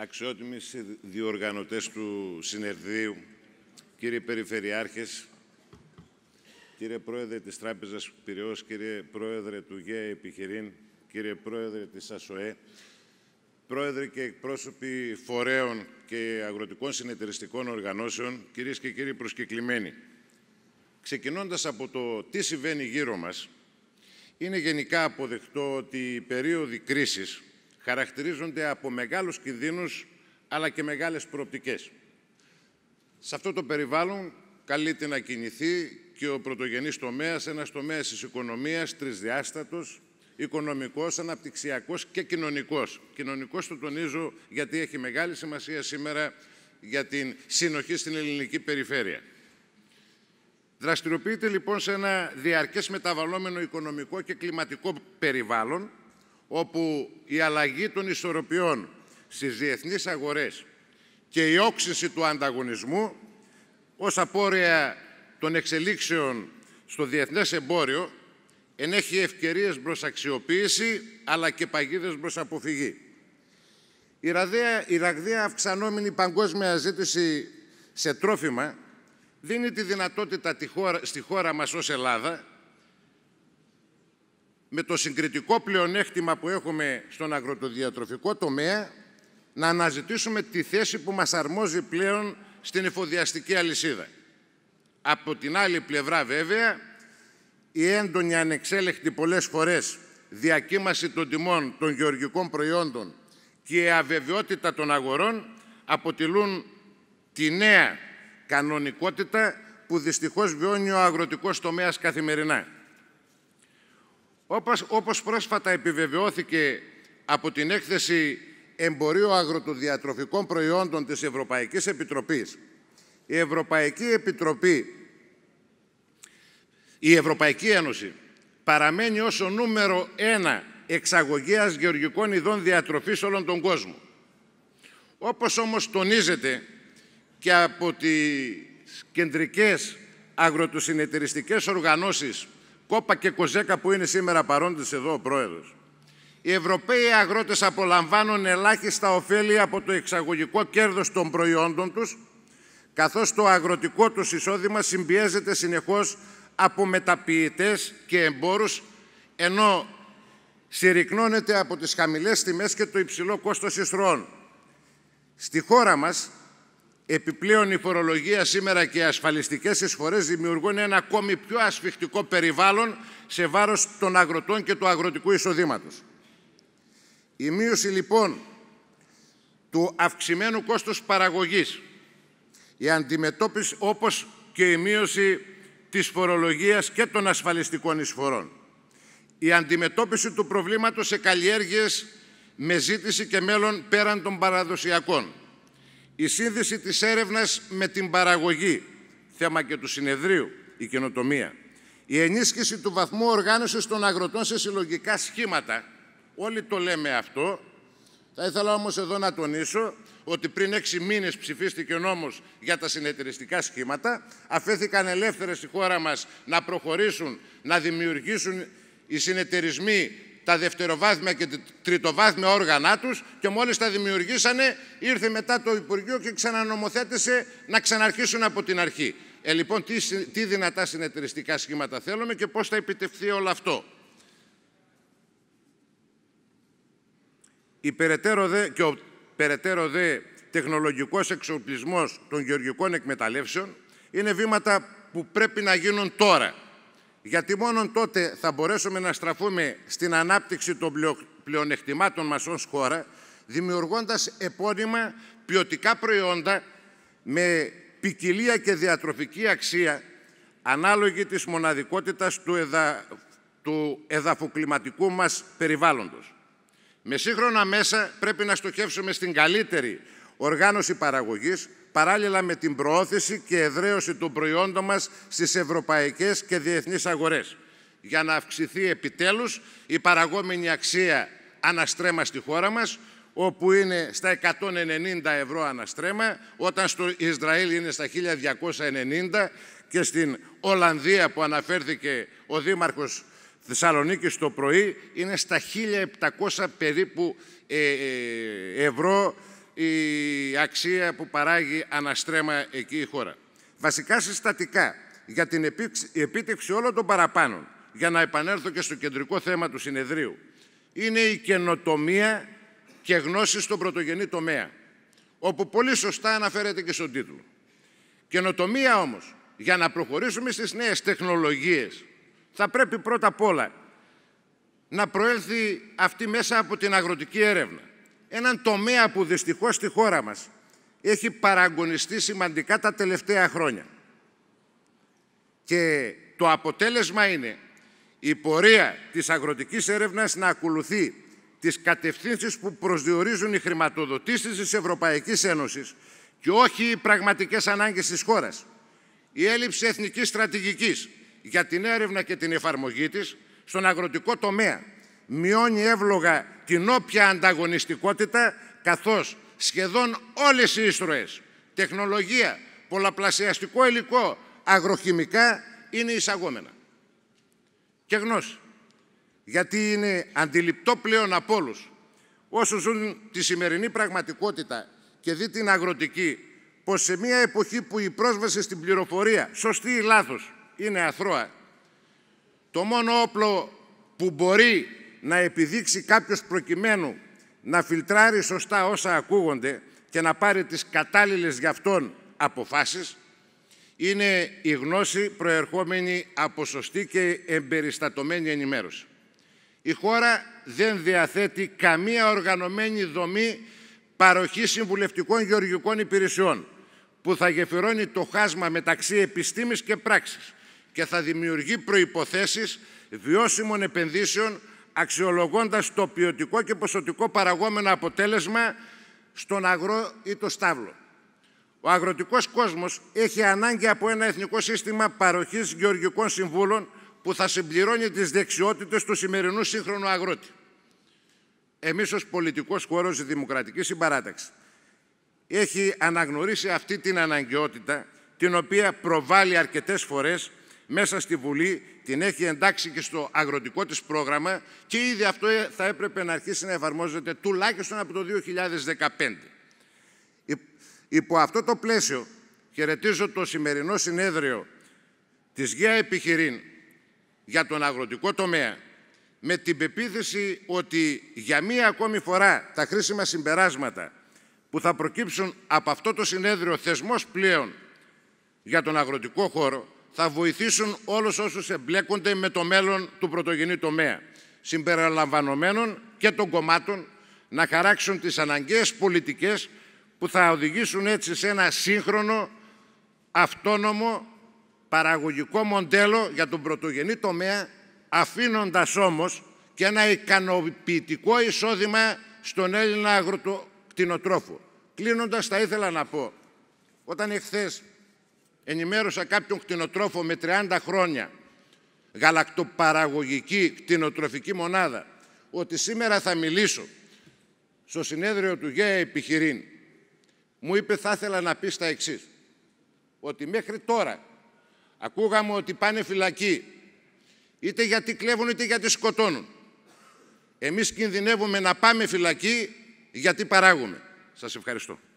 αξιότιμοι διοργανωτές του συνεδρίου, κύριε Περιφερειάρχες, κύριε Πρόεδρε της Τράπεζας Πυραιός, κύριε Πρόεδρε του ΓΕΕ Επιχειρήν, κύριε Πρόεδρε της ΑΣΟΕ, Πρόεδρε και εκπρόσωποι φορέων και αγροτικών συνεταιριστικών οργανώσεων, κυρίες και κύριοι προσκεκλημένοι. Ξεκινώντας από το τι συμβαίνει γύρω μας, είναι γενικά αποδεκτό ότι η περίοδοι κρίσης χαρακτηρίζονται από μεγάλους κινδύνους αλλά και μεγάλες προοπτικές. Σε αυτό το περιβάλλον καλείται να κινηθεί και ο πρωτογενής τομέας, ένας τομέας της οικονομίας, τρισδιάστατος, οικονομικός, αναπτυξιακός και κοινωνικός. Κοινωνικός το τονίζω γιατί έχει μεγάλη σημασία σήμερα για την συνοχή στην ελληνική περιφέρεια. Δραστηριοποιείται λοιπόν σε ένα διαρκές μεταβαλλόμενο οικονομικό και κλιματικό περιβάλλον, όπου η αλλαγή των ισορροπιών στις διεθνείς αγορές και η όξυνση του ανταγωνισμού ως απόρρια των εξελίξεων στο διεθνές εμπόριο ενέχει ευκαιρίες προς αξιοποίηση αλλά και παγίδες προς αποφυγή. Η ραγδαία, η ραγδαία αυξανόμενη παγκόσμια ζήτηση σε τρόφιμα δίνει τη δυνατότητα στη χώρα μας ως Ελλάδα με το συγκριτικό πλεονέκτημα που έχουμε στον αγροτοδιατροφικό τομέα να αναζητήσουμε τη θέση που μας αρμόζει πλέον στην εφοδιαστική αλυσίδα. Από την άλλη πλευρά βέβαια, η έντονη ανεξέλεκτη πολλές φορές διακύμαση των τιμών των γεωργικών προϊόντων και η αβεβαιότητα των αγορών αποτελούν τη νέα κανονικότητα που δυστυχώς βιώνει ο αγροτικός τομέας καθημερινά. Όπως, όπως πρόσφατα επιβεβαιώθηκε από την έκθεση εμπορίου αγροτοδιατροφικών προϊόντων της Ευρωπαϊκής Επιτροπής, η Ευρωπαϊκή Επιτροπή, η Ευρωπαϊκή Ένωση παραμένει ως ο νούμερο ένα εξαγωγέας γεωργικών ειδών διατροφής όλων τον κόσμο. Όπως όμως τονίζεται και από τις κεντρικές αγροτοσυνεταιριστικές οργανώσεις Κόπα και Κοζέκα που είναι σήμερα παρόντες εδώ ο Πρόεδρος. Οι Ευρωπαίοι αγρότες απολαμβάνουν ελάχιστα ωφέλη από το εξαγωγικό κέρδος των προϊόντων τους, καθώς το αγροτικό τους εισόδημα συμπιέζεται συνεχώς από μεταποιητές και εμπόρους, ενώ συρρυκνώνεται από τις χαμηλές τιμές και το υψηλό κόστος εισρώων. Στη χώρα μας, Επιπλέον η φορολογία σήμερα και οι ασφαλιστικές εισφορές δημιουργούν ένα ακόμη πιο ασφιχτικό περιβάλλον σε βάρος των αγροτών και του αγροτικού εισοδήματος. Η μείωση λοιπόν του αυξημένου κόστους παραγωγής, η αντιμετώπιση όπως και η μείωση της φορολογίας και των ασφαλιστικών εισφορών, η αντιμετώπιση του προβλήματος σε καλλιέργειες με ζήτηση και μέλλον πέραν των παραδοσιακών, η σύνδεση της έρευνας με την παραγωγή, θέμα και του συνεδρίου, η καινοτομία. Η ενίσχυση του βαθμού οργάνωσης των αγροτών σε συλλογικά σχήματα. Όλοι το λέμε αυτό. Θα ήθελα όμως εδώ να τονίσω ότι πριν έξι μήνες ψηφίστηκε ο νόμος για τα συνεταιριστικά σχήματα. Αφέθηκαν ελεύθερες στη χώρα μας να προχωρήσουν, να δημιουργήσουν οι συνεταιρισμοί τα δευτεροβάθμια και τα τριτοβάθμια όργανα τους και μόλις τα δημιουργήσανε ήρθε μετά το Υπουργείο και ξανανομοθέτησε να ξαναρχίσουν από την αρχή. Ε, λοιπόν, τι, τι δυνατά συνεταιριστικά σχήματα θέλουμε και πώς θα επιτευχθεί όλο αυτό. Η περαιτέρω δε, και ο περαιτέρω δε τεχνολογικός εξοπλισμός των γεωργικών εκμεταλλεύσεων είναι βήματα που πρέπει να γίνουν τώρα γιατί μόνο τότε θα μπορέσουμε να στραφούμε στην ανάπτυξη των πλεονεκτημάτων μας ως χώρα, δημιουργώντας επώνυμα ποιοτικά προϊόντα με ποικιλία και διατροφική αξία, ανάλογη της μοναδικότητας του, του εδαφοκλιματικού μας περιβάλλοντος. Με σύγχρονα μέσα πρέπει να στοχεύσουμε στην καλύτερη οργάνωση παραγωγής, παράλληλα με την προώθηση και εδραίωση των προϊόντων μας στις ευρωπαϊκές και διεθνείς αγορές, για να αυξηθεί επιτέλους η παραγόμενη αξία αναστρέμα στη χώρα μας, όπου είναι στα 190 ευρώ αναστρέμα, όταν στο Ισραήλ είναι στα 1290 και στην Ολλανδία που αναφέρθηκε ο Δήμαρχος Θεσσαλονίκης το πρωί είναι στα 1.700 περίπου ε, ε, ευρώ η αξία που παράγει αναστρέμα εκεί η χώρα. Βασικά συστατικά για την επίτευξη όλων των παραπάνων, για να επανέλθω και στο κεντρικό θέμα του συνεδρίου, είναι η καινοτομία και γνώση στον πρωτογενή τομέα, όπου πολύ σωστά αναφέρεται και στον τίτλο. Καινοτομία όμως, για να προχωρήσουμε στις νέες τεχνολογίες, θα πρέπει πρώτα απ' όλα να προέλθει αυτή μέσα από την αγροτική έρευνα έναν τομέα που δυστυχώς στη χώρα μας έχει παραγωνιστεί σημαντικά τα τελευταία χρόνια. Και το αποτέλεσμα είναι η πορεία της αγροτικής έρευνας να ακολουθεί τις κατευθύνσεις που προσδιορίζουν οι χρηματοδοτήσεις της Ευρωπαϊκής Ένωσης και όχι οι πραγματικές ανάγκες της χώρας. Η έλλειψη εθνικής στρατηγικής για την έρευνα και την εφαρμογή της στον αγροτικό τομέα μειώνει εύλογα την όποια ανταγωνιστικότητα, καθώς σχεδόν όλες οι ίστροες, τεχνολογία, πολλαπλασιαστικό υλικό, αγροχημικά, είναι εισαγόμενα. Και γνώση. Γιατί είναι αντιληπτό πλέον από όλου. Όσους ζουν τη σημερινή πραγματικότητα και δει την αγροτική, πως σε μια εποχή που η πρόσβαση στην πληροφορία, σωστή ή λάθος, είναι αθρώα, το μόνο όπλο που μπορεί να επιδείξει κάποιος προκειμένου να φιλτράρει σωστά όσα ακούγονται και να πάρει τις κατάλληλες για αυτόν αποφάσεις, είναι η γνώση προερχόμενη από σωστή και εμπεριστατωμένη ενημέρωση. Η χώρα δεν διαθέτει καμία οργανωμένη δομή παροχής συμβουλευτικών γεωργικών υπηρεσιών που θα γεφυρώνει το χάσμα μεταξύ επιστήμης και πράξης και θα δημιουργεί προϋποθέσεις βιώσιμων επενδύσεων αξιολογώντας το ποιοτικό και ποσοτικό παραγόμενο αποτέλεσμα στον αγρό ή το στάβλο. Ο αγροτικός κόσμος έχει ανάγκη από ένα εθνικό σύστημα παροχής γεωργικών συμβούλων που θα συμπληρώνει τις δεξιότητες του σημερινού σύγχρονου αγρότη. Εμείς ως πολιτικός χώρος η Δημοκρατικής Συμπαράταξης έχει αναγνωρίσει αυτή την αναγκαιότητα την οποία προβάλλει αρκετές φορές μέσα στη Βουλή την έχει εντάξει και στο αγροτικό της πρόγραμμα και ήδη αυτό θα έπρεπε να αρχίσει να εφαρμόζεται τουλάχιστον από το 2015. Υπό αυτό το πλαίσιο χαιρετίζω το σημερινό συνέδριο της ΓΕΑ Επιχειρήν για τον αγροτικό τομέα με την πεποίθηση ότι για μία ακόμη φορά τα χρήσιμα συμπεράσματα που θα προκύψουν από αυτό το συνέδριο θεσμός πλέον για τον αγροτικό χώρο θα βοηθήσουν όλους όσους εμπλέκονται με το μέλλον του πρωτογενή τομέα, συμπεριλαμβανομένων και των κομμάτων, να χαράξουν τις αναγκαίες πολιτικές που θα οδηγήσουν έτσι σε ένα σύγχρονο, αυτόνομο, παραγωγικό μοντέλο για τον πρωτογενή τομέα, αφήνοντας όμως και ένα ικανοποιητικό εισόδημα στον Έλληνα αγροτοκτηνοτρόφο. Κλείνοντας, θα ήθελα να πω, όταν εχθές ενημέρωσα κάποιον κτηνοτρόφο με 30 χρόνια, γαλακτοπαραγωγική κτηνοτροφική μονάδα, ότι σήμερα θα μιλήσω στο συνέδριο του ΓΕΑ Επιχειρήν. Μου είπε θα ήθελα να πεις τα εξής. Ότι μέχρι τώρα ακούγαμε ότι πάνε φυλακοί είτε γιατί κλέβουν είτε γιατί σκοτώνουν. Εμείς κινδυνεύουμε να πάμε φυλακοί γιατί παράγουμε. Σας ευχαριστώ.